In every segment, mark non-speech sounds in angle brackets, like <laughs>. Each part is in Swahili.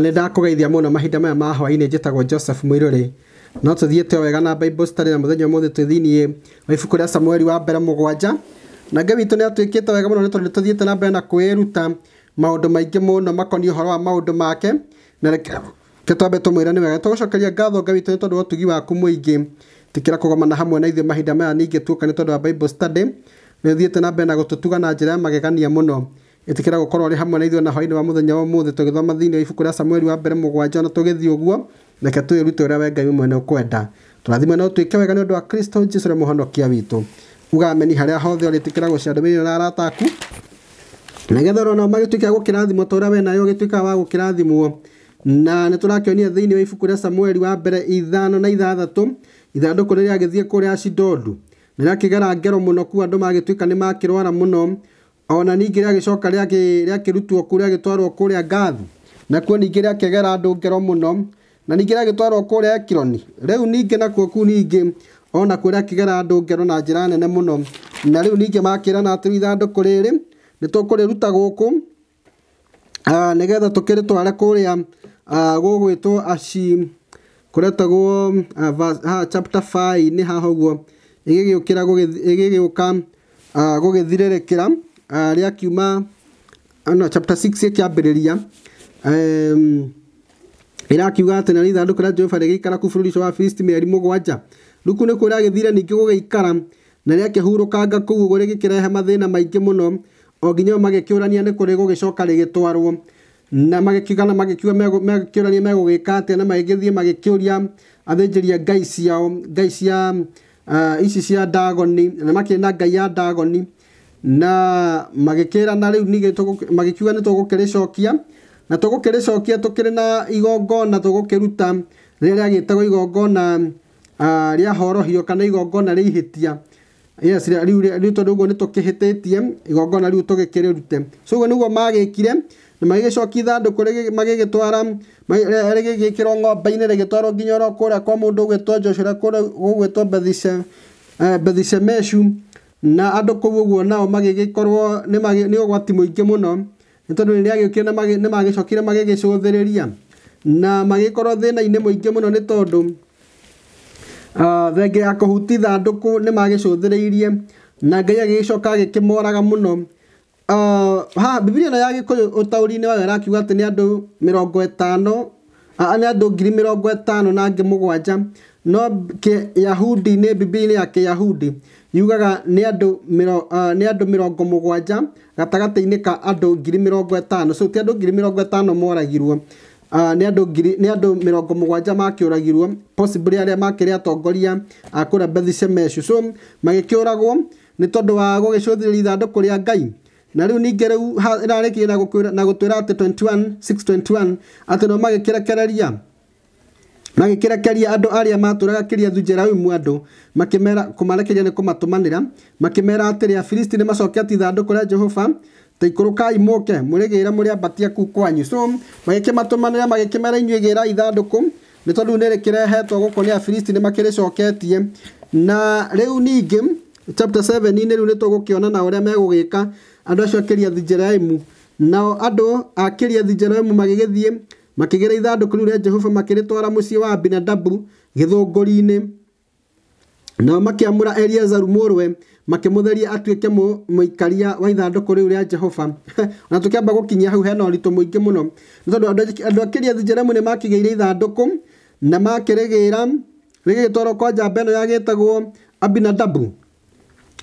nä ndakå muno mahinda maya ma hwainä njätagwo joseph mwirå no tå thiä te wega na bible na må thenya må thä twä thĩiniä wa ibuku rä a samueli wa mbere må gwanja na ngai witå nä atuä kä te wega må no nä tondå nä tå thiä te na mbere na kwä ruta maå ndå maingä må no makoniä å horo wa maå ndå make na twambe tå mwä ra nä wega tå gå cokeria ngatho ngai witå nä tondå wa å tugi waku mũingĩ tå kä ra kå gomana hamwe na ithuä mahinda maya ningä tuoka nä tondå wa bible study nä å thiä te na mbere na gå tå tuga na njä ra ya magegania må no ĩtĩkĩra gũkorwo arĩ hamwe na ithuĩ na hwaĩ-inĩ wa mũthenya wa ũmũthĩ tũgĩthoma thĩinĩ wa ibuku rĩa Samueli wa mbere mũgwanja na tũgĩthiĩ ũguo reke twĩrute ũrĩa we Ngai mwene ũkwenda tũrathima na ũtuĩke wega nĩ ũndũ wa Kristo Jesũ ũrĩa mũhonokia witũ uga ameni harĩa hothe ũrĩtĩkĩra gũcera na arata aku nĩgetha ũrona magĩtuĩka a gũkĩrathimwo ta ũrĩa we nawe ũgĩtuĩkaga wa gũkĩrathimwo na nĩ tũrakĩonia thĩinĩ wa ibuku rĩa Samueli wa mbere ithano na ithathatũ ithandũkũ rĩrĩa agĩthiĩ kũrĩa Ashidodu nĩrĩakĩgera ngero mũno kuo andũ magĩtuĩka nĩ makĩrwara mũno ona ningä rä agäcoka rä akärutwo kå rä agätwarwo kå rä a ngathu nakuo ningä rä akegera andå ngero må no na ningä rä agätwarwo kå rä a ekironi rä u ningä nakuo kuu ningä onakuo rä akĩgera andå ngero na njä nene må no na rä u ningä makĩrana atĩ ithandũkå rĩrĩ nä tå kå rä ruta gå kå nä getha tå kä rä tware kå rä a gå gwä two aci kå retagwo nä haha å guo ä gä gä å ka gå gä thirä rä kä ra Ah, rä ana chapter 6 ya kiambiriria em ira kiuga tena atä thandu nä jofa kå kala a jehova rä gä ikara wa filisti mä eri må gwanja luku nä kå githira agä thire ningä na rä akä hurå kanga kå u å gå rä gä kä rehe mathä na maingä må no o nginya na magä na magä kiuga magä rania megå gä ka atä na magä thiä magä kä å ngai ciao ngai cia ah, ici cia dagoni na makä na ngai ya ndagoni na magikirana riu ni magikiuga ni tugukiricokia na tugukiricokia tukiri na igongona tugukiruta riria giitagwo igongona ria horohio kana igongona ria ihitia yes riu tondu uguo ni tukihititie igongona riu tugikirute so uguo niguo magikire na magigicokia ithanduku magigitwara rigigikirwo ng'ombe-inĩ rigitwarwo nginya oro kũrĩa kwa mũndũ ũgwĩtwo Joshua kũrĩa gũgwĩtwo eh, Bethishemeshu na andå kũu guo nao magä gä magĩgĩkorwo nĩ ũgwati mũingĩ mũno nĩ tondũ nĩ rĩagĩũkire na nĩ rä ria na magä korwo magĩkorwo thĩna-inĩ mũingĩ mũno nĩ tondũ thengia ya kũhutia ithandũkũ nĩ magĩcũthĩrĩirie na Ngai agĩgĩcoka agĩkĩmoraga mũno haha Bibilia ĩno ya Gĩkũyũ ũtaũri-inĩ wayo ĩrakiuga atĩ nĩ andũ mĩrongo ĩtano nĩ andũ ngiri mĩrongo ĩtano na må gwanja no kĩyahudi nä Bibilia-inĩ ya Kĩyahudi yugaga nä andå mä ah, rongo må gwanja gatagatä-inä ka andå ngiri mä rongo ĩtano so ti andå ngiri mä rongo ĩtano moragirwo nä andå mä rongo må gwanja makä å ragirwo arä a rä atongoria akå rä a bethishemeshu so magä kä å ragwo nä tondå wa gå gä cå thä rä kå rä a ngai na rä u ningä rä u ä rarä kä na gå twä ra atä atä no magä kä rekereria magĩkĩrekeria andũ arĩa matũũraga kĩriathu Jerawimu andũ makĩmera kũmarekeria nĩ kũmatũmanĩra makĩmera atĩrĩ Afilisti nĩ macoketie ithandũkũ rĩa Jehova ta moke murigira muri abatia ku kwanyu so magĩkĩmatũmanĩra magĩkĩmera inyuĩ gĩra ithandũkũ nĩ tondũ nĩ rĩkĩrehetwo gũkũ nĩ Afilisti nĩ makĩrĩcoketie na rĩu ningĩ chapter 7 rĩu nĩ tũgũkĩona na ũrĩa megugika andũ acio thujera wi mu nao andũ a kĩriathu Jeraimu magĩgĩthiĩ makĩgĩra ithandũkũ rĩu rĩa Jehova makiritwara mũciĩ wa Abinadabu gĩthũngũri-inĩ. Nao makĩamũra Eliazaru mũrũwe makĩmũtheria atuĩke mũikaria wa ithandũkũ rĩu rĩa Jehova. <laughs> Na tukiamba gũkinyia hau hena ũritũ muingi muno Nĩ tondũ andũ a Kiriathu Jearimu nĩ makĩgĩire ithandũkũ na makĩrĩgĩra rĩgĩtwarwo kwa njamba ĩno yagĩtagwo Abinadabu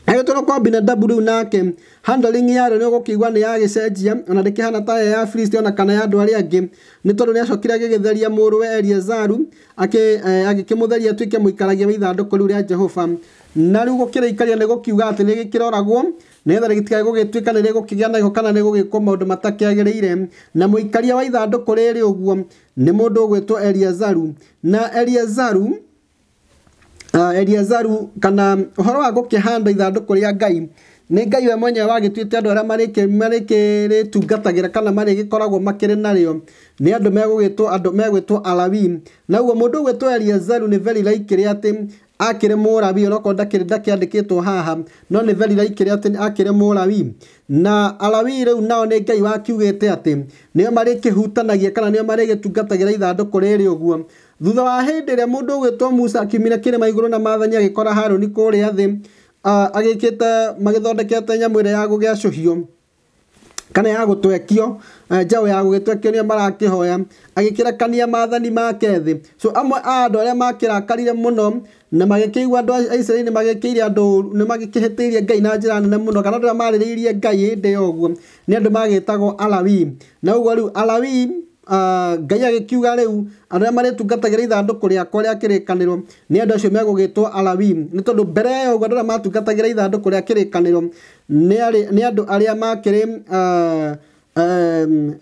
agätå kwa binadabu rä u nake handling yarä nä å gå kä igua nä yagäcenjia ona rä kä hana taya ya fristi ona kana ya andå arä angä nä tondå nä acokire agä gä theria må rå we eliazaru agä e, kä må theria atuä ke må ikaragia wa ithandåkå rä u rä a jehova na rä u gå kä rä ikaria nä gå kiuga atä rä gä kä roragwo nĩgetha kana gũgĩtuĩka nĩ rĩgũkĩgĩa na iho kana nĩ gũgĩkwo maũndũ matakĩagĩrĩire na mũikaria wa ithandũkũ rĩrĩ ũguo nĩ mũndũ ũgwĩtwo Eliazaru na Eliazaru Ah, eliazaru kana uhoro wa gukihanda ithanduku ria ngai nä ngai we mwenyewe wagätuĩte andå arä a marä tungatagä kana marä gä koragwo makĩrĩ narĩo nä andå megũgĩtwo andå megwĩtwo alawi na må ndå ũgwĩtwo eliazaru nä veri laikĩrä atĩ akĩrĩ mũrawi ndakire ndakĩandĩkĩtwo haha no nä veri laikĩrĩ atĩ akĩrĩ mũrawi na alawi rĩu nao nĩ ngai wakiugĩte atĩ nĩo marĩkĩhutanagia kana nĩo marĩgĩtungatagĩra ithandũkũ rĩrĩ ũguo thutha wa hĩndĩ ĩrĩa mũndũ ũgwĩtwo musa akiumire kĩrĩma igũrũ na maathani agĩkora harũni kũrĩa thĩ agĩkĩte magĩthondekete nyamũ ĩrĩa ya gũgĩacũhio kana ya gũtwekio e, njaũ ya gũgĩtwekio nĩyo marakĩhoya agĩkĩrekania maathani make thĩ so amwe a andũ arĩa makĩrakarire mũno na magĩkĩigua andũ a isiraeli magĩkĩire andũ nĩ magĩkĩhĩtĩirie ngai na njĩra nene mũno kana andũ arĩa marĩrĩirie ngai hĩndĩ ya ũguo nĩ andũ magĩtagwo alawii na ũguo rĩu alawii Ah, ngai agĩkiuga rĩu andũ arĩa marĩtungatagĩra ithandũkũ rä kanä kĩrĩkanĩro nä andå acio megũgĩtwo alawim nä tondå mbere ya ũguo andũ arĩa rä kanä rĩa nä andå arä a makä ah,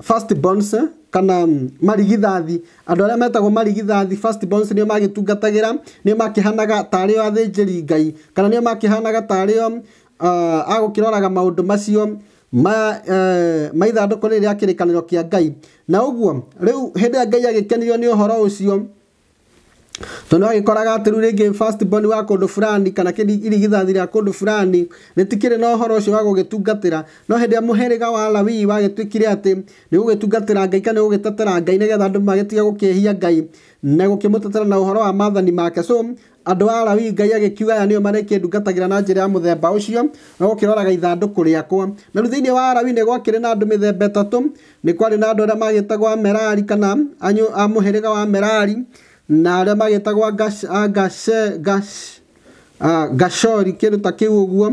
firstborns kana marigithathi arä a metagwo marigithathi firstborns nĩo magĩtungatagĩra nĩo makĩhanaga tarĩ o ri ngai kana makä hanaga tarä o ah, maå ndå macio ma rä kanä ro kä a ngai na å guo ũguo rĩu hĩndĩ ĩrĩa ngai horo å cio ũcio agä koraga atä rä u first born wa kũndũ fulani kana irigithathi rĩa kũndũ fulani rĩtikĩrĩ na å cio wa gå gä gũgĩtungatĩra no hĩndĩ ĩrĩa mũhĩrĩga wa wagä tuä kire lawii wagĩtuĩkire atĩ nĩ gũgĩtungatĩra ngai kana nĩ gũgĩtetera ngai nĩgetha andũ magĩtige gũkĩhia ngai na gå kä må gũkĩmũtetera na å horo wa mathani make so andå a lawi ngai agäkiuga aya nä o marekä ndungatagä na njä ra ya må themba å cio na gå kä roraga ithandå kå rä akwa na rä u thä inä wa lawi nä gwakä rä na andå mä themba ätatå nä kwarä na andå arä a magä tagwo amerari kana a må hä rä ga wa ah, merari na arä a magä tagwo gashori kä ndå ta kä u å guo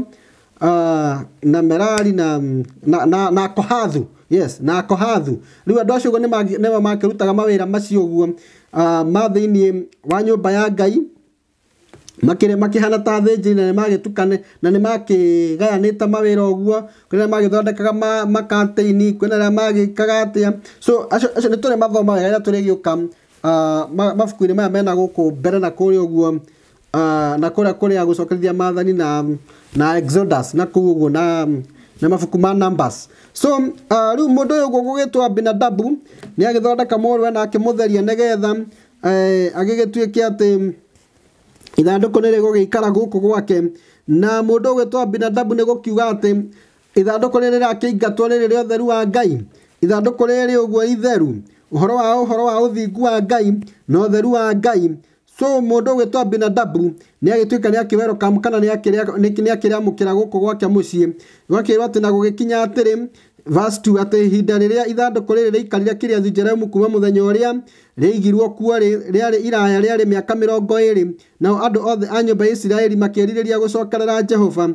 na merari na, na, kohathu yes na kohathu rä u andå acio guo nä nĩma makä rutaga mawä ra macio guo ah, ma thä inä wa nyå mba ya ngai makire makihana ta thĩnji na nĩmagĩtukane na nĩmakĩgayanĩte mawĩra ũguo kwĩna magĩthondekaga makanteini kwĩna arĩa magĩkaga atĩa so acio nĩ tũrĩ mathoma wega rĩrĩa tũrĩgĩũka ah, mabuku-inĩ maya mena gũkũ mbere na kũrĩa ũguo ah, na kũrĩa kũrĩa gũcokerithia mathani na na exodus na kũu ũguo na na mafuku ma numbers so ah, rĩu mũndũ ũyũ ũguo gũgĩtwo binadabu ni agithondeka morwe na akimutheria akĩmũtheria nĩgetha eh, agĩgĩtuĩke atĩ ithandũkũ nĩ rĩgũgĩikara gũkũ gwake na mũndũ ũgwĩtwo binadabu nĩ gũkiuga atĩ ithandũkũ rĩrĩ rĩrakĩingatwo rĩrĩ rĩa ũtheru wa ngai ithandũkũ rĩrĩ ũguo itheru ũhoro wa ũhoro wa ũthingu wa ngai na ũtheru wa ngai so mũndũ ũgwĩtwo binadabu nĩ agĩtuĩka nĩ kam kana nĩ akĩrĩamũkĩra gũkũ gwake mũciĩ gwakĩrwo atĩ na gũgĩkinya atĩrĩ vastu atĩ ihinda rĩrĩa ithandũkũ rĩrĩ rĩaikarire Kiriath-Jearimu kuuma mũthenya ũrĩa rĩigirwo kuo rĩarĩ iraya mä rĩarĩ mĩaka mĩrongo ĩĩrĩ, nao andå othe a nyå nyũmba ya Isiraeli gå cokerera Jehova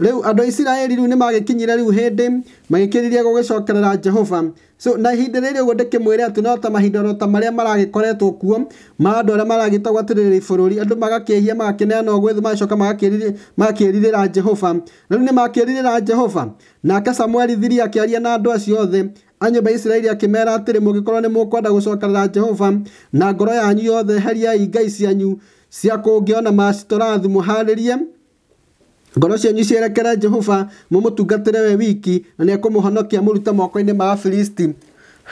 riu andu a isiraeli riu ni magikinyire riu hindi magikiriria gugicokerera jehova so na ihinda rĩrĩ ũguo ndĩkĩmwĩre atĩ no ta mahinda oro ta marĩa maragĩkoretwo kuo ma andũ arĩa maragĩtagwo atĩrĩrĩ bũrũri andũ magakĩhia magakĩneana ũgwĩthĩ magacoka magakĩrirĩra jehova na rĩu nĩ makĩrirĩra jehova nake samueli thiri akĩaria na andũ acio othe a isiraeli akĩmeera atĩrĩ mũngĩkorwo nĩ mũkwenda gũcokerera jehova na ngoro yanyu yothe heriai ngai cianyu cia kũngĩona macitorathu mũharĩrie ngoro cianyu cierekere jehova mũmũtungatĩre we wiki na nĩ ekũmũhonokia mũrute moko-inĩ ma afilisti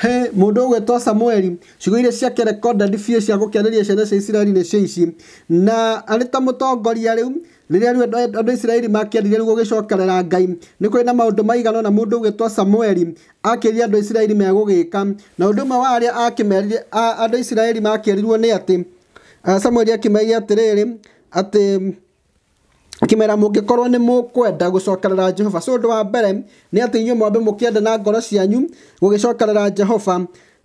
he mũndũ ũgwĩtwo samueli ciugo iria ciake rekodadi biũ cia gũkĩarĩria ciana cia isiraeli nĩcio ici na arĩ ta mũtongoria rĩu rĩrĩa rĩu andũ isiraeli makĩendire rĩu gũgĩcokerera ngai nĩ kũrĩ na maũndũ maigana na mũndũ ũgwĩtwo samueli akĩria andũ isiraeli megũgĩka na ũndũ ũmwe wa arĩa akĩmerire andũ isiraeli makĩerirwo nĩ atĩ samueli akĩmeria atĩrĩrĩ atĩ akimera mungikorwo ni mukwenda gucokerera jehova so undu wa mbere ni ati inyuĩ mwambe mukiende na ngoro cianyu gugicokerera jehova uh,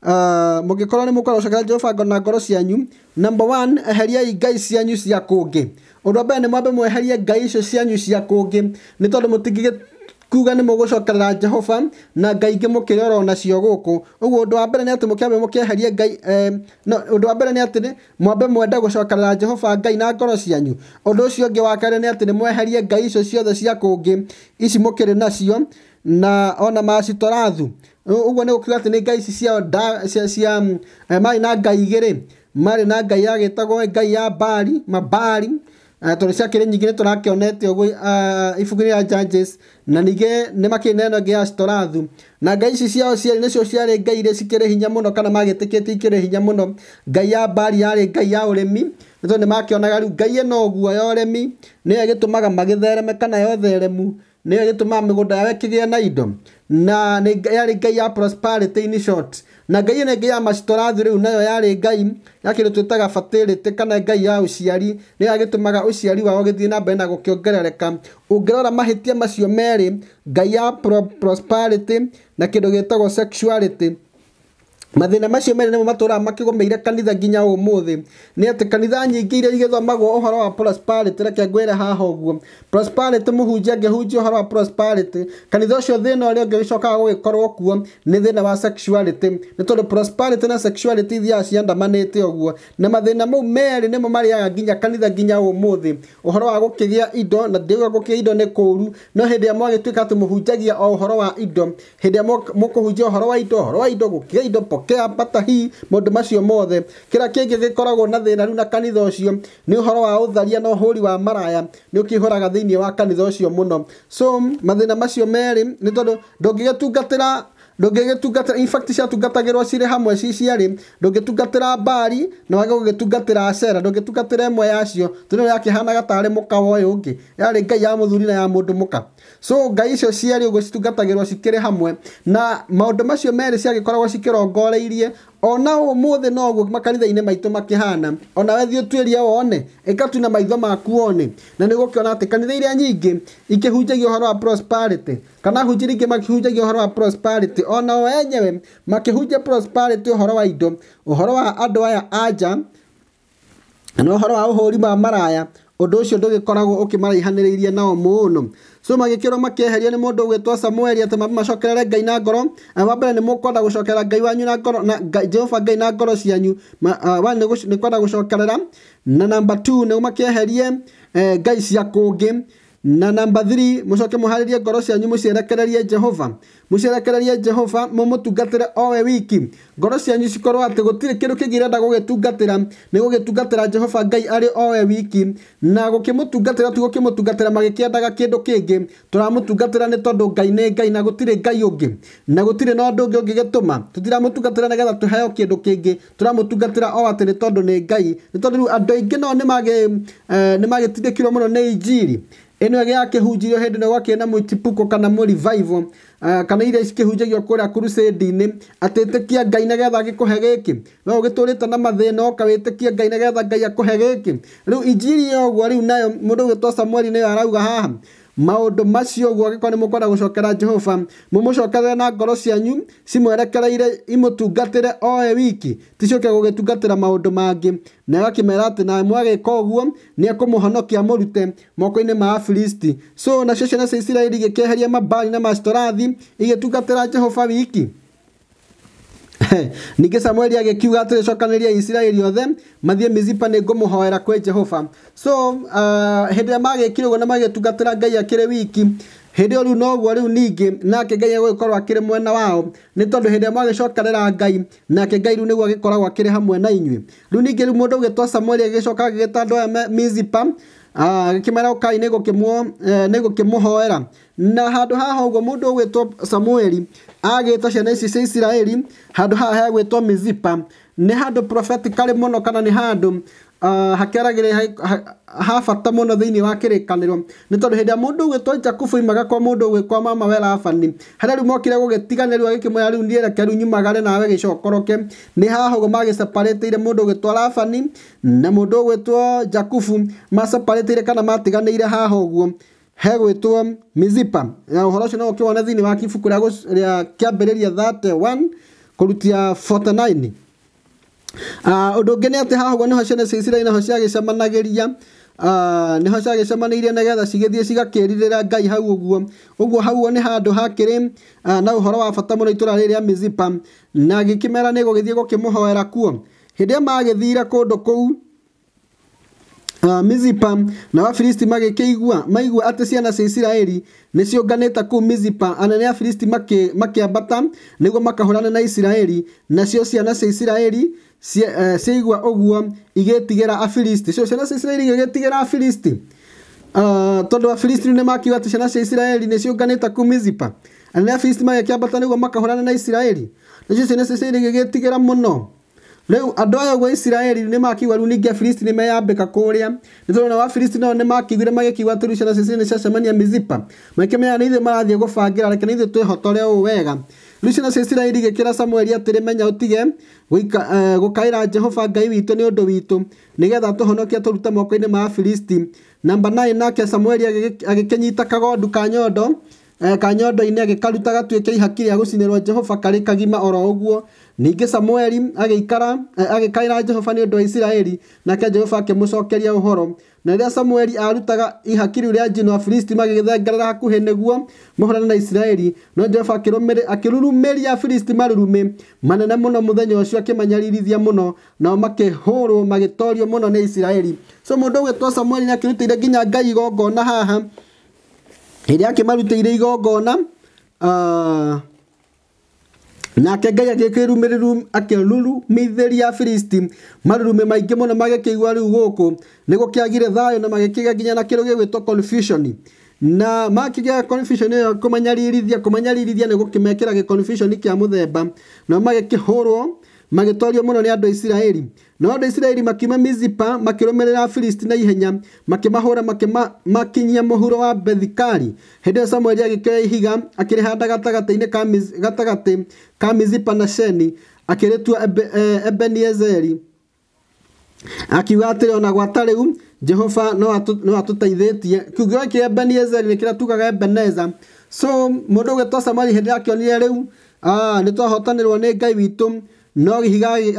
ah, mungikorwo ni mukwenda gucokerera jehova na ngoro cianyu number one eheriai ngai cianyu cia kũngĩ undu wa mbere ni mwambe mweherie ngai icio cianyu cia kũngĩ ni tondũ mũtingĩgĩ kuga nä må gå cokerera jehova na ngai ngä må kä rä oro nacio gå kå å guo å ndå wa mbere nä atä må kä ambe må kä eherie ngai å ndå wa mbere nä atä mwambe mwende gå cokerera jehova ngai na ngoro cianyu å ndå å ũngĩ wa kerä nä atä nä mweherie ngai icio ciothe cia ngä ici må kä rä nacio na ona macitorathu ũguo nä gå kiuga atä nä ngai ici ciao cia marä na ngai igä rä marä na ngai yagä tagwo ngai ya mbari mabari Ah, tondå cia kä rä nyingä nä tå rakionete å guo ah, ibuku rä rä na ningä nä makä na ä ya storathu na ngai ici ciao cierä nä cio ciarä ngai irä cikä rä hinya må no kana magä tä kä tie ikä rä hinya må no ngai ya mbari yarä ngai ya å rä mi nä tondå nä makä onaga rä u ngai ä no ya å rä mi nä yo gä tå maga magä thereme kana yotheremu nä yo gä tå maga mä gå nda yawe kä gä e na indo na yarä ngai ya prosperity in short na ngai ä nä ya macitorathu rä u nayo yarä ngai yakä kä twä taga fatĩrĩtĩ kana ngai ya ũciari nä yo agä tå maga ciari wao gä thiä na mbere na gå kä ongerereka å ngä rora mahätia macio merä ngai ya prosperity na kä ndå gä tagwo sexuality mathina macio merĩ nĩmo matũraga makĩgomeire kanitha nginya ũmũthĩ ni ati kanitha nyingĩ iria igĩthomagwo ũhoro wa prosperity reke ngwĩre haha ũguo prosperity mũhunjia angĩhunjia ũhoro wa prosperity kanitha ũcio thĩna ũrĩa ũngĩ ũcokaga gũgĩkorwo kuo ni thĩna wa sexuality ni tondũ prosperity na sexuality ithiaga ciandamanĩte ũguo na mathĩna mau merĩ nĩmo marĩaga nginya kanitha nginya ũmũthĩ ũhoro wa gũkĩgĩa indo na ndiuga gũkĩgĩa indo nĩ kũũru no hĩndĩ ĩrĩa mwagĩtuĩka atĩ mũhunjagia o ũhoro wa indo hĩndĩ ĩrĩa mũkũhunjia ũhoro wa indo ũhoro wa indo gũkĩgĩa indo kĩambata hii maũndũ macio mothe kĩrĩa kĩngĩ gĩkoragwo na thĩna rĩu na kanitha ũcio ni uhoro wa ũtharia na ũhũri wa maraya nĩ ũkĩihũraga thĩinĩ wa kanitha ũcio mũno so mathĩna macio merĩ nĩ tondũ ndũngĩgĩtungatĩra ndungĩgĩtungatĩra in fact ciatungatagĩrwo cirĩ hamwe ci tungatä ra mbari na wage gũgĩtungatĩra acera ndũngĩtungatĩra ĩmwe yacio tondũ ĩyo yakĩhanaga tarĩ mũka wa å ngä yarä ngai ya thuri na ya mũndũ ka so ngai icio citungatagä rwo cikä rä hamwe na ndå macio koragwo cikä rongoreirie onao ũmũthĩ noguo makanitha-inĩ maitũ makĩhana ona wethi ũtuĩria wone ĩkatu na maitho maku one na nĩ gũkĩona atĩ kanitha iria nyingĩ ikĩhunjagia ũhoro wa prosperity kana hunji rĩngĩ makĩhunjagia ũhoro wa prosperity ona o enyewe makĩhunjia prosperity ũhoro wa indo ũhoro wa andũ aya anja na ũhoro wa ũhũri wa maraya ũndũ ũcio ndũgĩkoragwo ũkĩmaraihanĩrĩirie nao mũno so magĩkĩrwo makĩeherio nĩ mũndũ ũgwĩtwo samueli atĩ macokerere ngai na ngoro wa mbere nĩ mũkwenda gũcokerera ngai wanyu na ngoro na jehova ngai na ngoro cianyu wa nĩ kwenda gũcokerera na namba 2 nĩ makĩeherie ngai cia kũngĩ na namba thiri mucoke muharirie ngoro cianyu mucierekererie jehova mucierekererie jehova mumutungatire owe wiki ngoro cianyu cikorwo atä gå tirä kä nda kä ni renda jehova ngai ari owe wiki na gå kä må magikiendaga kindu kingi kä ni tondu ngai ni ngai na gå ngai ungi na gå no ndu ungi ndå å ngä å ngä gä tå ma tå getha tå heo kä ndå o atä ni tondu ni ngai ni tondu andu u no ni nao ni magä eh, tindä kirwo må no injiri ä gä akĩhunjirio hedu na wake na mwitipuko kana mũrivaivå uh, ah, kana iria cikĩhunjagio kũrĩa kurusĩndi-inĩ atĩ ĩtĩkia ngai nĩgetha gĩkũhe gĩkĩ we ũgĩtũrĩte na mathĩna ũka kia ngai nĩgetha ngai akũhe gĩkĩ rĩu injiri ya ũguo rĩu nayo mũndũ ũgĩtwo samueli nĩyo arauga haha maundu macio guo angĩkorwo nĩ mũkwenda gũcokera jehova mũmũcokerere na ngoro cianyu cimwerekereire imũtungatĩre oe wiki ticoke gũgĩtungatĩra maũndũ mangĩ na agakĩmera atĩ na mwagĩka ũguo nĩ ekũmũhonokia mũrute moko-inĩ ma afilisti so nacio ciana cia isiraeli igĩkeheria mabali na mastorathi igĩtungatĩra jehova wiki <laughs> ningä samueli agä kiuga atå rä cokanäria isiraeli othe mathiä mizipa nä ngå må hoera kwä jehova so hä uh, ndä ä rä a magä kirwo na magä tungatä ra ngai akä rä wiki hä ndä ä noguo rä u ningä nake ngai agå gä korwo akä rä mwena wao nä tondå hä ndä ä magä cokanä ngai nake ngai rä u nä guo agä koragwo akä rä hamwe na inyuä rä u ningä rä u må ndå å gä twa samueli agä coka agä gä ta andå aya mizipa gä kä kai nä gå kä må hoera na handå haha å guo må ndå å gwä two samueli agĩta ciana ici cia isiraeli handũ haha hegwĩtwo mizipa nĩ handũ prophetic karĩ mũno kana nĩ handũ Uh, ah, hakiaragä ha bata må no thä iniä wa kä rä kanä ro nä tondå hä ndä ä rä a må ndå å gwä two jakubu imagakwo må ndå å gwä kwa mama we labani harä a rä u mokire gå gä tiganä rio gä kä mwä rä u niä reke rä u nyumagare nawe gä cokoroke nä hahaguo magä separä ire må ndå å gwä two labani na må ndå å gwä two jakubu maseparä ire kana matiganä ire haha å guo hegwĩtwo mizipa na ũhoro ũcio no ũkĩ wona thĩinĩ wa kibuku rĩa kĩambĩrĩria 31 kũrutia 49 ũndũ ũngĩ nĩ atĩ haha ũguo nĩho ciana cia isiraeli naho ciagĩcemanagĩria ah, nĩho ciagĩcemanĩirie nĩgetha cigĩthiĩ cigakĩrirĩra ngai hau ũguo ũguo hau nĩ handũ hakĩrĩ ah, na uhoro wa bata mũno itura rĩrĩ rĩa mizipa na gĩkĩmera nĩgũgĩthiĩ gũkĩmũhoera kuo hĩndĩ ĩrĩa magĩthire kũndũ Uh, Mizipa na Wafilisti magĩkĩigua maigua atĩ ciana cia Isiraeli nĩ ciũnganĩte kũu Mizipa anene a Filisti makĩambata nĩguo makahũrane na Isiraeli nacio ciana cia Isiraeli eh, ciaigua uh, ũguo igĩtigĩra Afilisti cio ciana cia Isiraeli a Filisti uh, ah, tondũ Afilisti nĩ makiuga atĩ ciana cia Isiraeli nĩ ciũnganĩte kũu Mizipa anene a Filisti magĩkĩambata nĩguo makahũrane na Isiraeli nacio ciana cia Isiraeli igĩtigĩra mũno rĩu andũ aya gwa isiraeli nĩ makiuga rĩu ningĩ afilisti nĩ meyambĩka kũrĩa nĩ tondũ nao afilisti nao nĩ makiugire magĩkiuga atĩ rĩu ciana cio nĩ ciacemania mizipa makĩmenya nĩ ithuĩ marathiĩ gũbangĩra reke nĩ ithuĩ twĩhotore ũũ wega rĩu ciana cia isiraeli igĩkĩra samueli atĩrĩ menya ũtige e, gũkaĩra jehova ngai witũ nĩ ũndũ witũ nĩgetha tũhonokia tũrute moko-inĩ ma Filisti. namba 9 nake samueli agĩkĩnyita kagondu ka nyondo Eh, kanyondo-inĩ agĩkaruta gatuĩke ihaki rĩa gũcinĩrwo jehova karĩ kagima oro ũguo ningĩ samueli agĩikara eh, agĩkaĩra jehova nĩ ũndũ wa isiraeli nake jehova akĩmũcokeria ũhoro na rĩrĩa samueli arutaga ihaki rĩu rĩa njino afilisti magĩgĩthengerera hakuhĩ nĩguo mahũrane na isiraeli no jehova akĩrurumĩria afilisti marurumĩ manene mũno mũthenya ũcio akĩmanyaririthia mũno nao makĩhũrwo magĩtorio mũno nĩ isiraeli so mũndũ ũgĩtwo samueli nĩ akĩrutĩire nginya ngai igongona haha hä marutä ire igongona ah, nake ngai magä kä filisti rä u gå kå nä gå kä agire thayå na magĩkĩgĩa nginya na kĩrũ gĩgwĩtwo confusion na makĩgĩa confusion ĩyo kũmanyaririthia kũmanyaririthia nĩ gũkĩmekĩra gĩconfusion kĩa mũthemba na rwo magĩtorio mũno nĩ andũ a isiraeli no andũ a isiraeli makiuma mizipa makĩrũmĩrĩra afilisti na ihenya makĩmahũra makinyia mũhuro wa bethikari hĩndĩ ĩyo samueli agĩkĩoya ihiga akĩrĩhanda gatagatĩ ka mizipa na sheni akĩrĩtua e, ebeniezeri akiuga atĩrĩ ona gwata rĩu jehova no atũteithĩtie kiugo gĩkĩ ebeniezeri nĩ kĩrĩa tugaga ebeneza so mũndũ ũgĩtwo samueli hĩndĩ akĩonire rĩu nĩ twahotanĩrwo nĩ ngai witũ no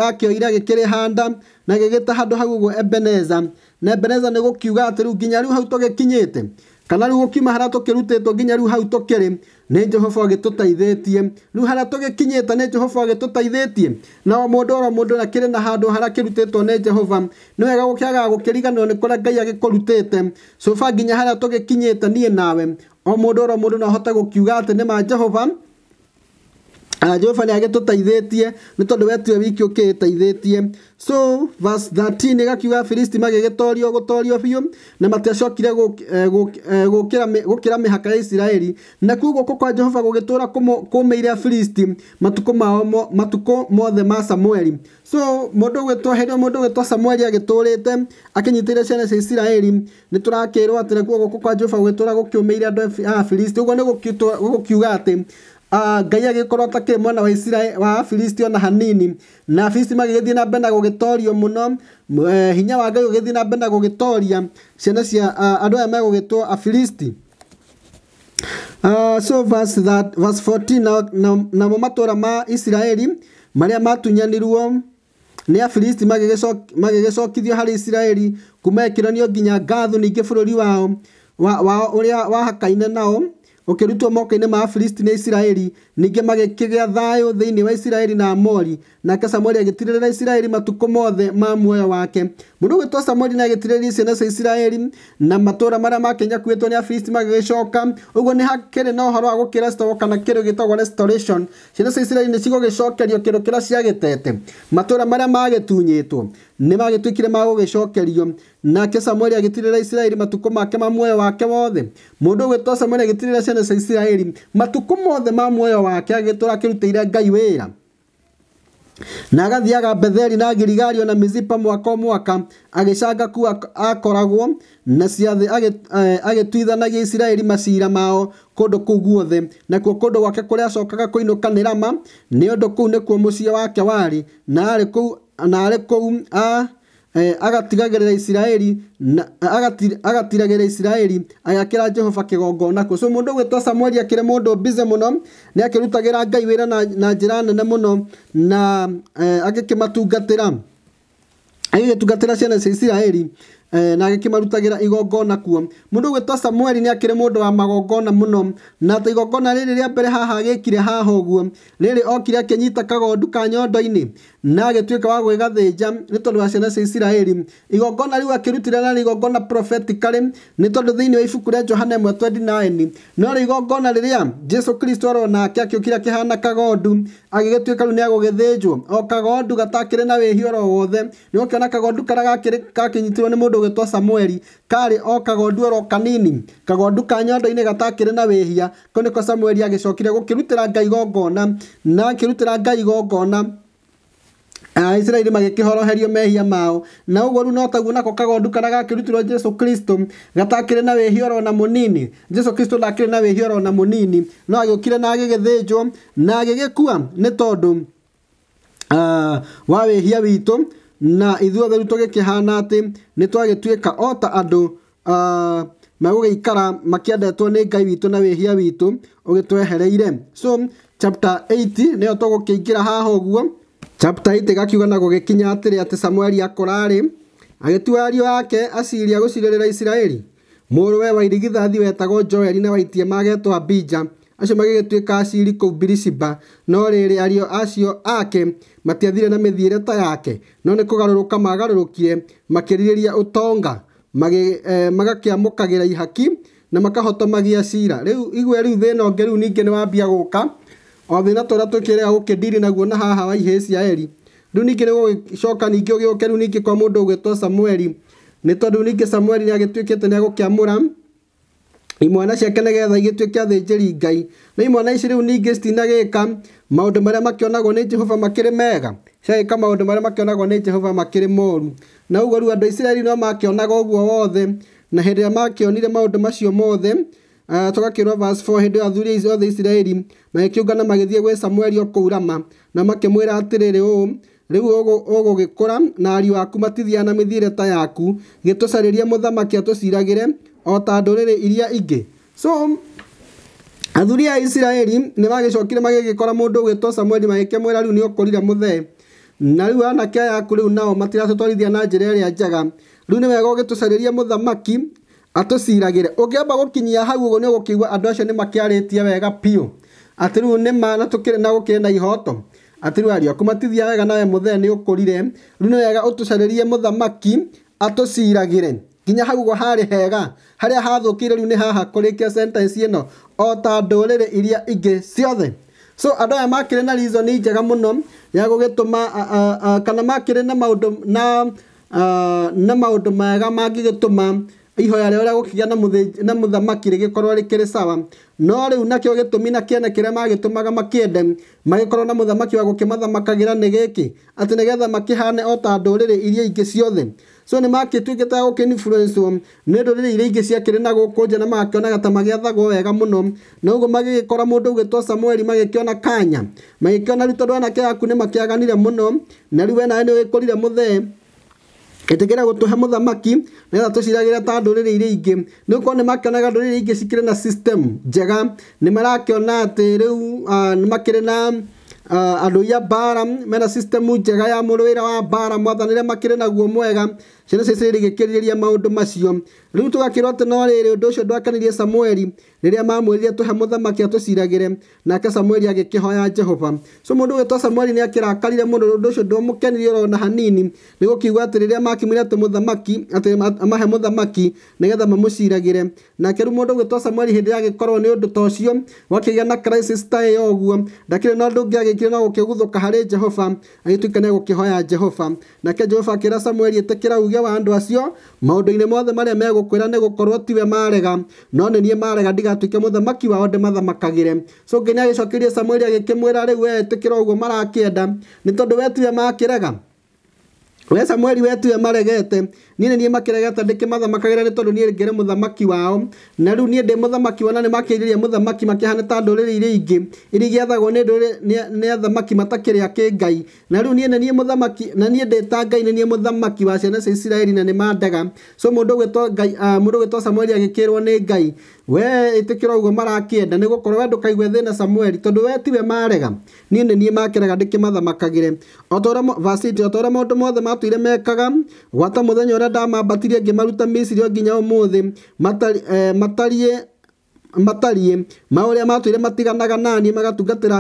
akio ira gikire handa na gĩgĩte handu hau ũguo ebeneza na ebeneza nĩ gũkiuga atĩ rĩu nginya rĩu hau tũgĩkinyĩte kana rĩu gũkiuma harĩa tũkĩrutĩtwo nginya rĩu hau tũkĩrĩ nĩ jehova agĩtũteithĩtie rĩu harĩa tũgĩkinyĩte nĩ jehova agĩtũteithĩtie na o mũndũ oro mũndũ akĩrĩ na handũ harĩa kĩrutĩtwo ne jehova nĩ wega gũkĩagaga gũkĩriganĩrwo nĩ kũrĩa ngai agĩkũrutĩte cuba ginya harato tũgĩkinyĩte nie nawe o mũndũ oro mũndũ no ahote gũkiuga atĩ nĩ ma jehova Jehova nä agä tå teithätie nä tondå wetire wiki å kä teithätie so verse 13 gakiuga filisti magä torio gå torio biå na matiacokire gå kä ra mä haka ya isiraeli nakuo guoko kwa jehova gå gä tå ra kå mä ire filisti matukå mao matukå mothe ma samueli so må ndå gwä two hä rä må ndå gwä two samueli agä tå rä te akä nyitä ire ciana cia isiraeli nä tå rakä rwo atä nakuo guoko kwa jehova gå gä tå ra gå kä å mä ire andå a filisti å guo nä gå kiuga atä Uh, ngai agĩkorwo atakĩrĩ mwena wa isira wa filisti ona hanini na afilisti magĩgĩthiĩ na mbere na muno uh, eh, hinya wa ngai ũgĩthiĩ na mbere na gũgĩtoria ciana cia ah, andũ aya a filisti Uh, ah, so verse, that, verse 14 namo na, na, na matũũra ma isiraeli marĩa matunyanirwo nĩ afilisti magĩgĩcokithio harĩ isiraeli kuma ĩkĩronio nginya gathu ningĩ bũrũri wao wao wa wahakaine nao ũkĩrutwo moko-inĩ ma Afilisti nĩ Isiraeli, ningĩ magĩkĩgĩa thayũ thĩinĩ wa Isiraeli na Amori. Nake Samũeli agĩtirĩrĩra Isiraeli matukũ mothe ma muoyo wake. Mũndũ ũgĩtwo Samũeli nĩ agĩtirĩrĩirie ciana cia Isiraeli na matũũra marĩa makĩnyakuĩtwo nĩ Afilisti magĩgĩcoka. Ũguo nĩ hakĩrĩ na ũhoro wa gũkĩrestwo kana kĩndũ gĩtagwo restoration. Ciana cia Isiraeli nĩ cigũgĩcokerio kĩndũ kĩrĩa ciagĩtete, matũũra marĩa magĩtunyĩtwo nĩ magĩtuĩkire magũgĩcokerio nake samueli agitirira isiraeli matukũ make ma muoyo wake wothe mundu ũgwĩtwo samueli agitirira ciana cia isiraeli matukũ mothe ma muoyo wake agitura akĩrutĩire ngai wĩra na agathiaga betheli na girigario na mizipa mwaka mwaka agĩcanga ku akoragwo na ciathĩ e, agĩtuithanagia isiraeli macira mao kũndũ kũu guothe nakuo kũndũ gwake kũrĩa acokaga kuinukanirama nĩ rama nĩ ũndũ kũu nĩkuo wake warĩ na ari kũu na arĩ kũu e, agatigagerera isiraeli agatiragerera isiraeli agĩakĩra jehova kigongona kuo so mundu ũgwĩtwo samueli akĩrĩ mundu bize muno nĩ akĩrutagĩra ngai wĩra na njĩra nene muno na e, agĩkĩmatungatĩra agĩgĩtungatĩra ciana cia isiraeli Eh, na agĩkĩmarutagĩra igongona kuo mũndũ ũgwĩtwo samueli nĩ akĩrĩ mũndũ wa magongona mũno na ta igongona rĩrĩ rĩa mbere haha agĩkire haha ũguo rĩrĩ okire akĩnyita kagondu ka nyondo-inĩ na agĩtuĩka wa gwĩgathĩnja nĩ tondũ wa ciana cia isiraeli igongona rĩu akĩrutire na igongona propheticarĩ nĩ tondũ thĩinĩ wa ibuku rĩa johana ĩmwe 29 no rĩ igongona rĩrĩa jesu kristo oro nake akĩũkire akĩhana kagondu agĩgĩtuĩka rĩu nĩ agũgĩthĩnjwo o kagondu gatakĩrĩ na wĩhio oro wothe nĩ ũkĩona kagondu karĩa gakĩnyitirwo nĩ mũndũ ũgĩtwo Samueli karĩ o kagondu oro kanini kagondu ka nyondo-inĩ gatakĩrĩ na wehia ko niko Samueli agĩcokire gukirutira Ngai gongona na kirutira Ngai gongona igongona Aisiraeli magĩkĩhoroherio mehia mao na ũguo rĩu no taguo nako kagondu karĩa gakĩrutirwo Jesu Kristo gatakire na wehia oro na munini Jesu Kristo ndakĩrĩ na wehia oro na munini no agĩũkire na agĩgĩthĩnjwo na agĩgĩkua nĩ tondu uh, wa wĩhia witu na ithuothe rĩu tũgĩkĩhana atĩ nĩ ota o ta andũ uh, makä endetwo nä ngai witå na å gä twehereire so chapter 8 ingä ra haha guo chapter 8 gakiuga na atä atĩrĩ atĩ samueli agä tua ariũ ake aciria gũcirĩrĩra isiraeli rå wa wairigithathi wetagwo joeli na waitie magetwo abija acio magĩgĩtuĩka aciri kũu Biriciba no rĩrĩ ario acio ake matiathire na mĩthiĩre ta yake no nĩ kũgarũrũka magarũrũkire makĩrirĩria ũtonga eh, magakĩamũkagĩra ihaki na makahotomagia cira rĩu igwe rĩu thĩna ũngĩ rĩu ningĩ nĩ wambia gũka o thĩna tũrĩa tũkĩrega gũkĩndiri naguo na haha wa ihĩciaeri rĩu ningĩ nĩ gũgĩcoka ningĩ ũgĩũke rĩu ningĩ kwa mũndũ ũgwĩtwo Samueli nĩ tondũ ningĩ Samueli nĩ agĩtuĩkĩte nĩ egũkĩamũra imwana ciake nĩgetha igĩtuĩke athĩnjĩri ngai no imwana ici rĩu ningĩ citinagĩka maũndũ marĩa makĩonagwo nĩ jehova makĩrĩ mega ciagĩka maũndũ marĩa makĩonagwo nĩ jehova makĩrĩ moru na ũguo rĩu andũ isiraeli no makĩonaga ũguo wothe na hĩndĩ ĩrĩa makĩonire maũndũ macio mothe Uh, tũgakĩrwo verse 4 hĩndĩ ĩyo athuri icio othe isiraeli magĩkĩũngana magĩthiĩ gwĩ samueli o kũu rama na makĩmwĩra atĩrĩrĩ ũũ rĩu ũgũgĩkũra na ariũ aku matithiaga na mĩthiĩre ta yaku gĩtũcarĩrie mũthamaki atũciragĩre o ta ndũrĩrĩ iria ingĩ so athuri a isiraeli nĩ magĩcokire magĩgĩkora mũndũ ũgĩtwo samueli magĩkĩmwĩra rĩu nĩ ũkũrire mũthee na rĩu anake aya aku rĩu nao matiratũtwarithia na njĩra ĩrĩa njega rĩu nĩ wega ũgĩtũcarĩrie mũthamaki atũciragĩre ũngĩamba gũkinyia hau ũguo nĩ ũgũkĩigua andũ acio nĩ makĩarĩtie wega biũ atĩ rĩu nĩ ma tũkĩrĩ na gũkĩrĩ na ihoto atĩ rĩu ariũ aku matithiaga wega nawe mũthee nĩ ũkũrire rĩu nĩ wega ũtũcarĩrie mũthamaki atũciragĩre nginya hau go hari hega harĩa hathũkĩire rĩu nĩ haha kũrĩkia sentence ĩno o ta ndũrĩrĩ iria ingĩ ciothe so andũ ya makire na reason njega muno ya gũgĩtũma kana makire na maũndũ na na maũndũ mega mangĩgĩtũma ihoya rĩo rĩa gũkĩgĩa na mũthamaki rĩgĩkorwo rĩkĩrĩ sawa no rĩu nakĩo gĩtũmi na kĩene kĩrĩa magĩtũmaga makĩende magĩkorwo na mũthamaki wa gũkĩmathamakagĩra ni giki atĩ nĩgetha makihane o ta ndũrĩrĩ iria ingĩ ciothe so nä makä gå kä nä ndå rä rä iria ingä ciakärä na gå kå nja na magakĩonaga ta magĩathagwo wega mũno na kora ũguo magĩgĩkora mũndũ ũgĩtwo samueli magĩkĩona kanya magĩkĩona rĩu tondũ anake aku nĩ makĩaganire mũno na rĩu we nawe nĩ ũgĩkũrire mũthee ĩtĩkĩra gũtũhe mũthamaki nĩgetha tũciragĩre ta ndũrĩrĩ iria ingĩ nĩ gũkorwo nĩ makĩonaga ndũrĩrĩ ingĩ cikĩrĩ na system njega nĩ marakĩona atĩ rĩu nĩ makĩrĩ na andũ iria mbara mena system njega ya mũrũĩre wa mbara mwathanĩre makĩrĩ naguo mwega ciana cia isiraeli igĩkĩrirĩria maũndũ macio rĩu tũgakĩrwo atĩ no rĩrĩ ũndũ ũcio ndwakanirie samueli rĩrĩa mamwĩrire tũhe mũthamaki atũciragĩre nake samueli agĩkĩhoya jehova so mũndũ ũgĩtwo samueli nĩ akĩrakarire mũno ũndũ ũcio ndwamũkenirie ona hanini nĩ gũkiuga atĩ rĩrĩa makĩmwĩra atĩ mũthamaki atĩ amahe mũthamaki nĩgetha mamũciragĩre nake rĩu mũndũ ũgĩtwo samueli hĩndĩ agĩkorwo nĩ ũndũ ta ũcio wakĩgĩa na crisis ta ĩyo ũguo ndakĩrĩ na ũndũ ũngĩ no gũkĩguthũka harĩ jehova agĩtuĩka nĩ egũkĩhoya jehova nake jehova akĩra samueli ĩtĩkĩra uge wa andå acio maå-ndå-inä mothe marĩa megũkwĩra ra nä gå korwo tiwe marega no nä niä marega ndigatuä ke må thamaki wao ndä mathamakagä re cå ngä nä agä cokerie samueli agä kä mwä ra rä u weä kä ra å guo marakä enda nä tondå we tiwe makä rega we samueli wetu ye maregete nini nä makiregeta makäregete ndä kä mathamakagä ra nä tondå niä wao na rä u ndi muthamaki wana ni makiriria muthamaki makihana ta ndå rä ingi iri ingä iria igäathagwo nä athamaki matakä rä a kä ngai na rä u niä nä niä na niä ndi ta ngai ni niä muthamaki wa ciana cia isiraeli na ni mandega so må ndå ngai ah, two samueli agä kä rwo ni ngai we itikira ugo ra å guo marakä enda nä gå korwo we ndå kaigwe thä samueli tondå we tiwe marega niä ni niä makä rega ndä otora vasiti otora o ta mothe matũire mekaga gwata mũthenya ũrĩa ndamambatirie ngĩmaruta Misiri o nginya ũmũthĩ e, matariĩ matariĩ ma ũrĩa matũire matiganaga naniĩ magatungatĩra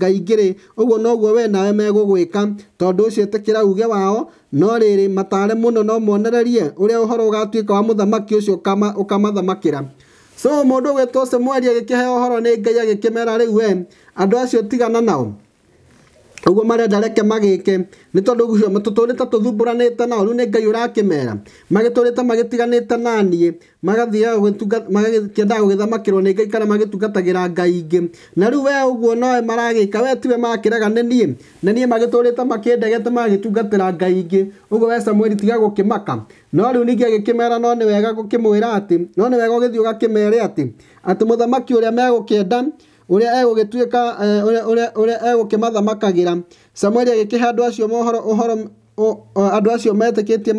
ngai ngĩrĩ ũguo noguo wee nawe megũgwĩka tondũ ũcio ĩtĩkĩra uge wao no rĩrĩ mataare mũno no monererie ũrĩa ũhoro ũgatuĩka wa mũthamaki ũcio ũkamathamakĩra so mũndũ ũgwĩtwo Samũeli agĩkĩheo ũhoro nĩ Ngai agĩkĩmera rĩu we andũ acio tigana nao uguo marenda reke magĩke nĩ tondũ ũcio tũtũrĩte tũthumbũranĩte nao rĩu nĩ ngai ũrakĩmera magĩtũrĩte magĩtiganĩte na niĩ magathiaga magĩkĩendaga gũgĩthamakĩrwo nĩ ngai kana magĩtungatagĩra ngai ingĩ na rĩu we ũguo noe maragĩka we tiwe makĩrega nĩ niĩ nĩ niĩ magĩtũrĩte makĩndegete magĩtungatĩra ngai ingĩ ũguo we Samuel tiga gũkĩmaka no rĩu ningĩ agĩkĩmera no nĩ wega gũkĩmwĩra atĩ no nĩ wega ũgĩthiĩ ũgakĩmere atĩ atĩ mũthamaki ũrĩa megũkĩenda ũrĩa egũgĩtuĩka eh, ũrĩa egũkĩmathamakagĩra Samueli agĩkĩhe andũ acio mohoro ũhoro andũ acio metĩkĩtie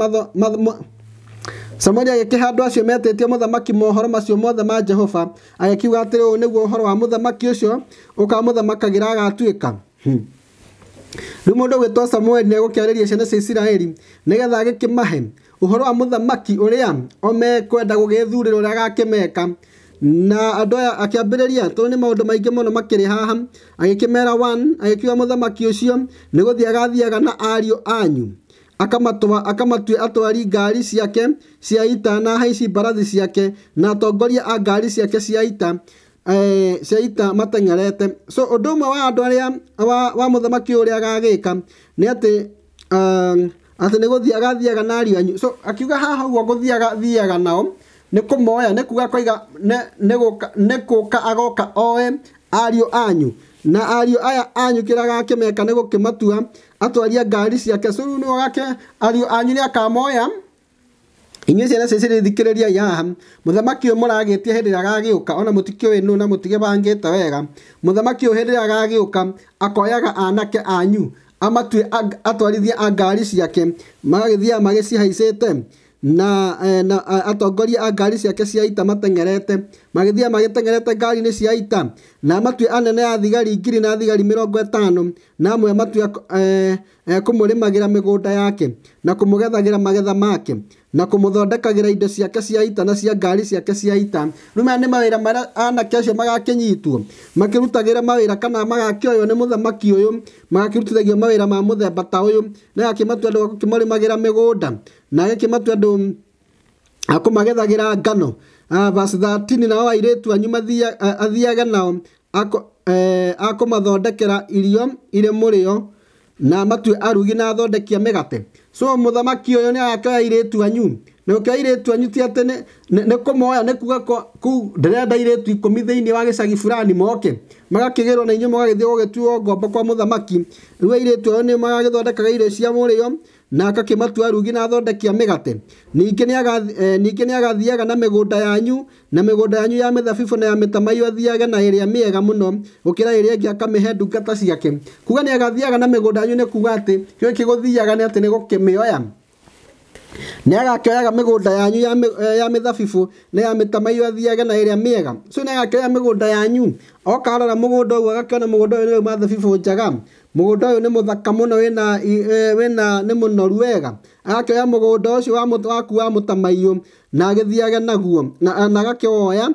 Samueli agĩkĩhe andũ acio metĩtie mũthamaki mohoro macio mothe ma Jehova agĩkiuga atĩrĩ ũũ nĩguo ũhoro wa mũthamaki rä u må ndå mũndũ ũgĩtwo Samueli nĩ egũkĩarĩria ciana cia Isiraeli mahe å horo wa må thamaki å rä a omekwenda gå gä thurä ra å rä a agakä meka na andå aya akä ambä rä ria tondå nä maå ndå maingä må no makä rä haha agä kä mera agä kiuga må thamaki å cio nä gå thiä agathiaga na ariå anyu akamatue atwari ngari ciake cia ita na haici mbarathi ciake na atongoria a ngari ciake cia ita eh, cia ita mateng'erete so ũndũ ũmwe wa andũ arĩa wa mũthamaki ũrĩa agagĩka nĩ atĩ um, atĩ nĩ gũthiaga thiaga na ariũ anyu so akiuga haha ũguo ngũthiaga thiaga nao nä kå moya nä kuga koiga nä kå ka agoka oe ariå anyu na ariå aya anyu kä rä meka gakĩmeka nä gå matua atwaria ngari ciake curu nä ogake ariå anyu nä akamoya inyuĩ ciana ciĩ cirĩthikĩrĩriai haha mũthamaki ũyũ mũragĩtie hĩndĩ ĩrĩa agagĩũka ona mũtikĩũĩ nũ na mũtigĩbangĩte wega mũthamaki ũyũ hĩndĩ ĩrĩa agagĩũka akoyaga anake anyu amatue atwarithie a ngari ciake magagĩthiaga magĩcihaicĩte na eh, eh, atongoria a ngari ciake cia ita mateng'erete magithia magitengerete ngari ni cia ita na matue anene a thigari ngiri na thigari mirongo etano na amwe matue kumurimagira eh, migunda yake na kumugethagira magetha make na kũmũthondekagĩra indo ciake cia ita na cia ngari ciake cia ita. Rĩu maya nĩ mawĩra marĩa anake acio magakĩnyitwo makĩrutagĩra mawira kana magakĩoywo nĩ mũthamaki ũyũ magakĩrutithagio mawĩra ma mũthemba ta ũyũ na agakĩmatua andũ agũkĩmarĩmagĩra mĩgũnda na agakĩmatua andũ akũmagethagĩra ngano. Verse 13 nao airĩtu anyu athiaga nao e, mathondekera irio irĩ mũrĩo na matue arugi na athondeki a mĩgate so muthamaki nä ni irä tu anyu na irä tu anyu ti nä kå moya nä kuga tu ikå mi thä thiini wa gicagi burani moke rwo na inyu gä gugituo ngombo kwa muthamaki å yå nä magagä thondekaga irio cia o na akakimatua rugi na athondeki a mĩgate ni e, nĩ agathiaga na migunda yanyu na migunda yanyu ya mĩthabibũ na ya mĩtamaiyũ athiaga na ĩrĩa mĩega mũno gũkĩra ĩrĩa ĩngĩ akamĩhe ndungata ciake kuga nĩ agathiaga na migunda yanyu nĩ kuga atĩ kĩũĩ kĩgũthiaga ni ati ni gukimioya ni agakioyaga mä gå nda yanyu ya mä e, thabibå na ya mä tamaiyo na ä rä a mä ega cio nä agakioya mä gå nda yanyu okarora må gå nda å guo agakiona må gå nda å yå nä mũgũnda uyu ni muthaka muno wĩna e, wĩna ni mũnoru wega agakĩoya mũgũnda ũcio waku wa mutamaiyo na agĩthiage naguo na agakĩwoya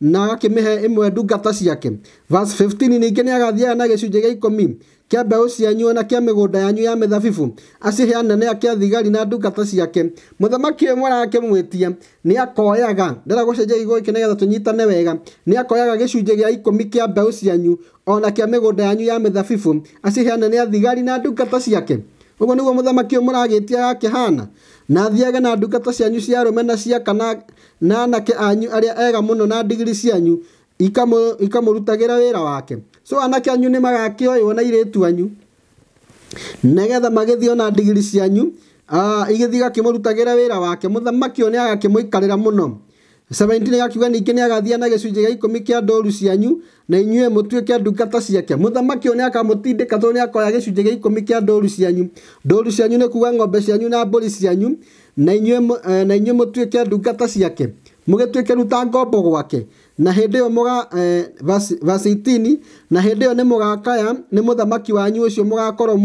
na agakĩmĩhe ĩmwe ndungata ciake verse 15 ningĩ nĩ agathiaga na gĩcunjĩ gĩa ikũmi kĩa mbeũ cianyu na kĩa mĩgũnda yanyu ya mĩthabibũ acihe anene ake thigari na ndungata ciake mũthamaki ũmwe arakĩmwĩtia nĩ akoyaga ndĩra gũcenjia igũrũ gĩkĩ nĩgetha tũnyitane wega nĩ akoyaga gĩcunjĩ gĩa ikũmi kĩa mbeũ cianyu ona kĩa mĩgũnda yanyu ya mĩthabibũ acihe anene athigari na ndungata ciake ũguo nĩguo mũthamaki ũmwe aragĩtia gakĩhana na thiage na ndungata cianyu cia arũme na ciaka na anake anyu arĩa ega mũno na ndigiri cianyu ikamũrutagĩra wĩra wake so anake anyu nĩ magakĩoywo na airĩtu anyu nĩgetha magĩthiĩ ona ndigiri cianyu igĩthiĩ gakĩmũrutagĩra wĩra wake mũthamaki ũyũ nĩ agakĩmũikarĩra mũno Seventeen gakiuga ningĩ nĩ agathia na gĩcunjĩ gĩa ikũmi kĩa ndoru cianyu na inyuĩ mũtuĩke ndungata ciake mũthamaki ũyũ nĩ akamũtindĩka tondũ nĩ akoya gĩcunjĩ gĩa ikũmi kĩa ndoru cianyu ndoru cianyu nĩ kuuga ng'ombe cianyu na mbũri cianyu na inyuĩ eh, mũtuĩke ndungata ciake mũgĩtuĩke ruta ngombo gwake na hĩndĩ ĩyo eh, vasitini na hĩndĩ ĩyo nĩ mũgakaya nĩ mũthamaki wanyu ũcio mũgakorwo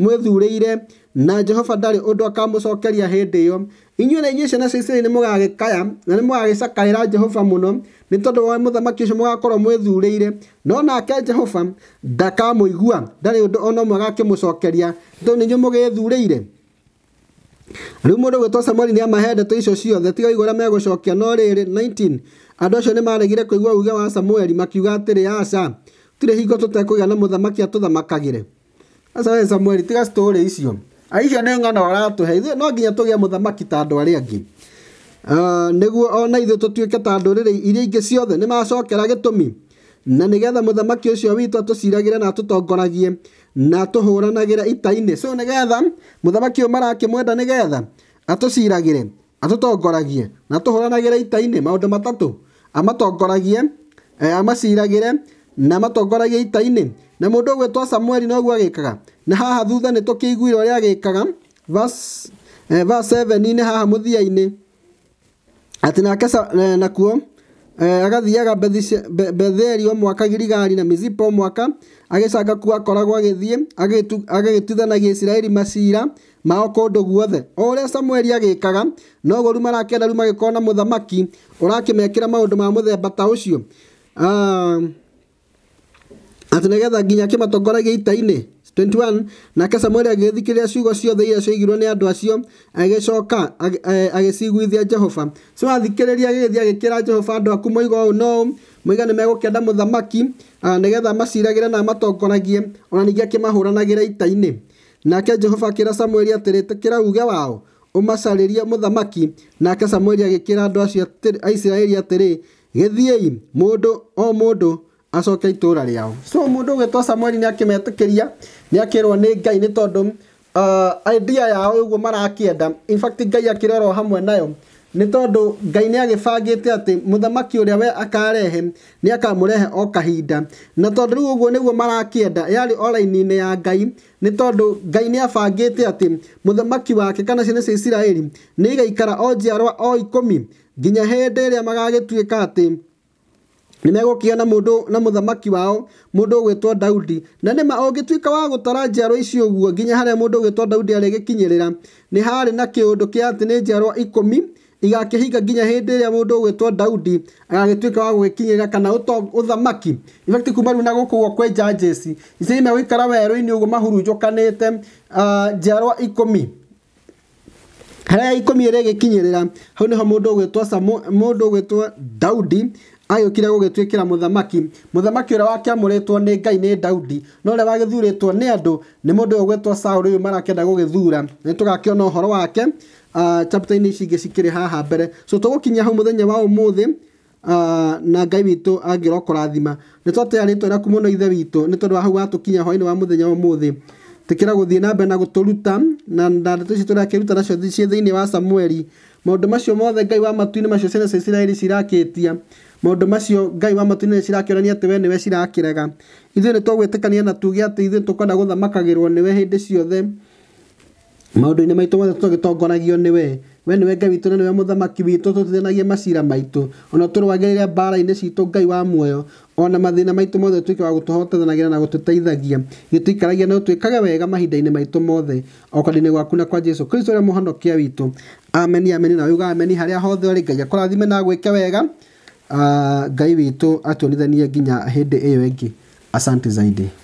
mwĩthurĩire na jehova ndarĩ ũndũ akamũcokeria hĩndĩ yo inyuĩ na inyuĩ ciana cia isiraeli nĩmũgagĩkaya na nĩmũgagĩcakaĩra jehova mũno nĩ tondũ wa mũthamaki ũcio mũgakorwo mwĩthurĩire no nake jehova ndakamũigua ndarĩ ũndũ ona ũmwe agakĩmũcokeria tondũ nĩnyuĩ mũgĩthurĩire rĩu mũndũ gwĩtwo samueli nĩ amahe ndeto icio ciothe tiga igũra megũcokia no rĩrĩ 19 andũ acio nĩ maregire kũigua uge wa samueli makiuga atĩrĩ aca tũtirĩ hingo tũtekũgĩa na mũthamaki atũthamakagĩre aca we samueli tiga citũrĩ icio Aisha nĩ ng'ano aratũhe no nginya tũgĩe mũthamaki ta andũ arĩa angĩ ah, nĩguo ona ithuĩ tũtuĩke ta ndũrĩrĩ iria ingä ciothe nä macokera gĩtũmi na nĩgetha mũthamaki ũcio witũ atũciragĩre na atũtongoragie na atũhũranagĩre ita-inĩ so nĩgetha mũthamaki ũyũ marakĩmwenda re atũciragĩre atũtongoragie na atũhũranagĩre ita-inĩ maũndũ matatũ amatongoragie eh, amaciragĩre na amatongoragie ita na mundu ũgwĩtwo samueli noguo agĩkaga na haha thutha nĩ tũkĩiguire ũrĩa agĩkaga verse 7 eh, haha mũthia-inĩ atĩ nake eh, nakuo eh, agathiaga betheli o mwaka girigali na mizipa o mwaka agĩcanga kuo akoragwo agĩthiĩ agĩgĩtuithanagia isiraeli macira mao kũndũ guothe o ũrĩa samueli agĩkaga noguo rĩu marakĩenda rĩu magĩkorwo na mũthamaki ũrakĩmekĩra maũndũ ma mũthemba ta ũcio ah, atĩ nĩgetha nginya akĩmatongoragia ita-inĩ 21 nake samueli agĩthikĩrĩria ciugo ciothe iria cioigirwo nĩ andũ acio agĩcoka e, agĩciguithia jehova so athikĩrĩria agĩgĩthiĩ agĩkĩra jehova andũ aku moiga ũũ no ũũ moiga nĩ megũkĩenda mũthamaki getha maciragĩre na amatongoragie ona ningĩ akĩmahũranagĩra ita-inĩ nake jehova akĩra samueli atĩrĩtĩkĩra uge wao ũmacarĩrie mũthamaki nake samueli agĩkĩra andũ acio aisiraeli atĩrĩ gĩthiĩi mũndũ o mũndũ acoke itũra rĩao so mũndũ ũgĩtwo samueli nĩ akĩmetĩkĩria nĩ akĩrwo nĩ ngai nĩ tondũ uh, idea yao ũguo marakĩenda in fact ngai akĩrora hamwe nayo nĩ tondũ ngai nĩ agĩbangĩte atĩ mũthamaki ũrĩa we akarehe nĩ akamũrehe o kahinda na tondũ rĩu ũguo nĩguo marakĩenda yarĩ o raini-inĩ ya ngai nĩ tondũ ngai nĩ abangĩte atĩ mũthamaki wake kana ciana cia isiraeli nĩ igaikara o njiarwa o ikũmi nginya hĩndĩ ĩrĩa magagĩtuĩka atĩ nä megåkĩa na muthamaki wao må ndå daudi na nä ma å wa gutara tara njiarwa icio ũguo nginya harĩa må ndå daudi arä gä kinyä rä na kiundu kia ati ni atä nä njiarwa ikå igakihinga nginya hindi iria mundu ugwitwo Daudi agagituika wa gugikinyirira kana uthamaki ifakti kuma riu na guku gwa kwe judges icio imegũikara werũ-inĩ ũguo mahurunjũkanĩte ah, njiarwa ikũmi harĩa ikũmi ĩrĩgĩkinyĩrĩra hau nĩho mũndũ ũgwĩtwo mũndũ ũgwĩtwo Daudi agĩũkire gũgĩtuĩkĩra mũthamaki mũthamaki ũrĩa wakĩamũrĩtwo nĩ ngai nĩ daudi no ũrĩa wagĩthurĩtwo nĩ andũ nĩ mũndũ ũyũ ũgwĩtwo saũl ũyũ marakĩenda gũgĩthura nĩ tũgakĩona horo wake uh, ah, chapter-inĩ ici ingĩ cikĩrĩ haha mbere so kinya hau mũthenya wa ũmũthĩ Uh, na ngai witũ angĩrokora thima nĩ twatĩya rĩtwa rĩaku mũno ithe witũ nĩ tondũ wa hau watũkinya hwainĩ wa mũthenya ũmũthĩ tĩkĩra gũthiĩ na mbere na gũtũruta na ndeto ici tũrakĩruta nacio ciĩ thĩinĩ wa samueli maũndũ macio mothe ngai wa matu-inĩ macio ciana cia isiraeli cirakĩtia maundu macio ngai wa matu-inĩ cirakĩonania atĩ we nĩwe cirakĩrega ithuĩ nĩ twagwĩtĩkania na tuge atĩ ithuĩ tũkwenda gũthamakagĩrwo nĩwe hĩndĩ ciothe maundu-inĩ maitũ mothe tũgĩtongonagio nĩwe we nĩwe ngai witũ na nĩwe mũthamaki witũ tũtithanagie macira maitũ ona tũrũagĩrĩre mbara-inĩ citũ ngai wa muoyo ona mathĩna maitũ mothe tuĩke wa gũtũhotethanagĩra na gũtũteithagia gĩtũikaragia no twĩkage wega mahinda-inĩ maitũ mothe o gwaku na kwa jesu kristo ũrĩa mũhonokia witũ ameni ameni na uga ameni harĩa hothe ũrĩ ngai akũrathime na gwĩke wega Ah, ngai witå atwonithanie nginya hä ndä ä yo ä ngä asante zaidi